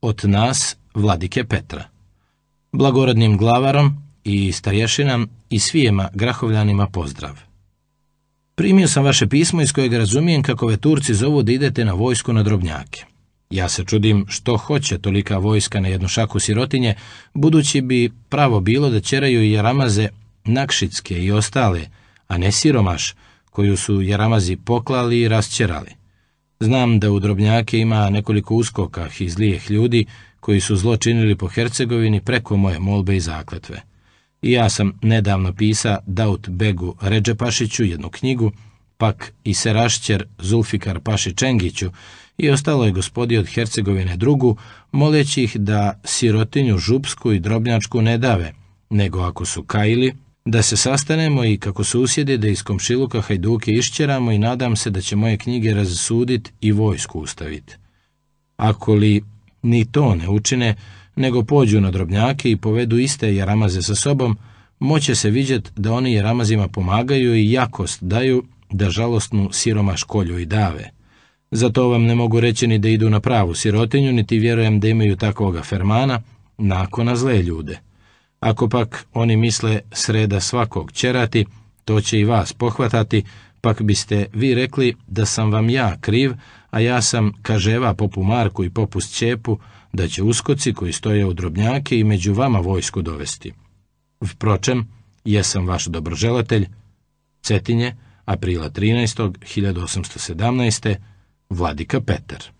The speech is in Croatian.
od nas, vladike Petra, blagorodnim glavarom i starješinam i svijema grahovljanima pozdrav. Primio sam vaše pismo iz kojeg razumijem kako ve Turci zovu da idete na vojsku na drobnjake. Ja se čudim što hoće tolika vojska na jednu šaku sirotinje, budući bi pravo bilo da čeraju i jaramaze nakšitske i ostale, a ne siromaš, koju su jaramazi poklali i rasčerali. Znam da u Drobnjake ima nekoliko uskokah i zlijeh ljudi koji su zločinili po Hercegovini preko moje molbe i zakletve. I ja sam nedavno pisa Daut Begu Ređepašiću jednu knjigu, pak i Serašćer Zulfikar Paši Čengiću i ostalo je gospodi od Hercegovine drugu, moleći ih da sirotinju župsku i drobnjačku ne dave, nego ako su kajili, da se sastanemo i kako susjede da iz komšiluka hajduke išćeramo i nadam se da će moje knjige razsudit i vojsku ustavit. Ako li ni to ne učine, nego pođu na drobnjake i povedu iste jaramaze sa sobom, moće se vidjet da oni jaramazima pomagaju i jakost daju da žalostnu siroma školju i dave. Zato vam ne mogu reći ni da idu na pravu sirotinju, niti vjerujem da imaju takvoga fermana, nakon na zle ljude. Ako pak oni misle sreda svakog čerati, to će i vas pohvatati, pak biste vi rekli da sam vam ja kriv, a ja sam kaževa popu Marku i popu Sćepu, da će uskoci koji stoje u drobnjake i među vama vojsku dovesti. Vpročem, jesam vaš dobroželatelj, Cetinje, aprila 13. 1817. Vladika Petar.